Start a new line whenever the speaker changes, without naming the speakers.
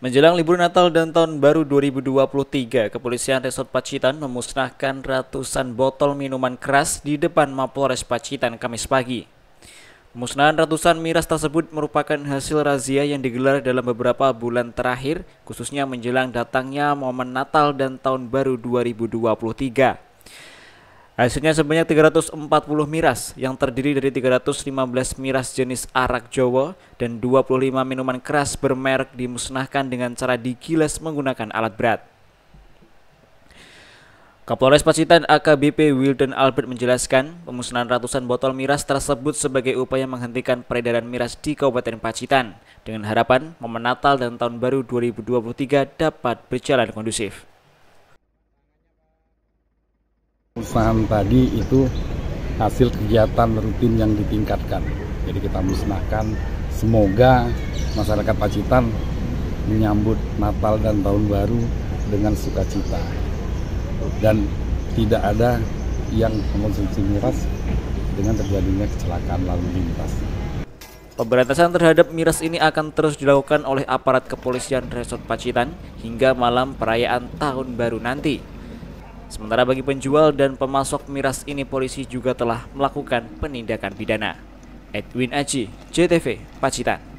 Menjelang libur Natal dan Tahun Baru 2023, Kepolisian Resort Pacitan memusnahkan ratusan botol minuman keras di depan Mapolres Pacitan Kamis pagi. Pemusnahan ratusan miras tersebut merupakan hasil razia yang digelar dalam beberapa bulan terakhir, khususnya menjelang datangnya momen Natal dan Tahun Baru 2023. Hasilnya sebanyak 340 miras yang terdiri dari 315 miras jenis arak Jawa dan 25 minuman keras bermerek dimusnahkan dengan cara digilas menggunakan alat berat. Kapolres Pacitan AKBP Wilden Albert menjelaskan, pemusnahan ratusan botol miras tersebut sebagai upaya menghentikan peredaran miras di Kabupaten Pacitan dengan harapan momen Natal dan Tahun Baru 2023 dapat berjalan kondusif.
Musnahan tadi itu hasil kegiatan rutin yang ditingkatkan. Jadi kita musnahkan. Semoga masyarakat Pacitan menyambut Natal dan Tahun Baru dengan sukacita. Dan tidak ada yang mengonsumsi miras dengan terjadinya kecelakaan lalu lintas.
Pemberantasan terhadap miras ini akan terus dilakukan oleh aparat kepolisian Resort Pacitan hingga malam perayaan tahun baru nanti. Sementara bagi penjual dan pemasok miras ini polisi juga telah melakukan penindakan pidana. Edwin Aji, JTV, Pacitan.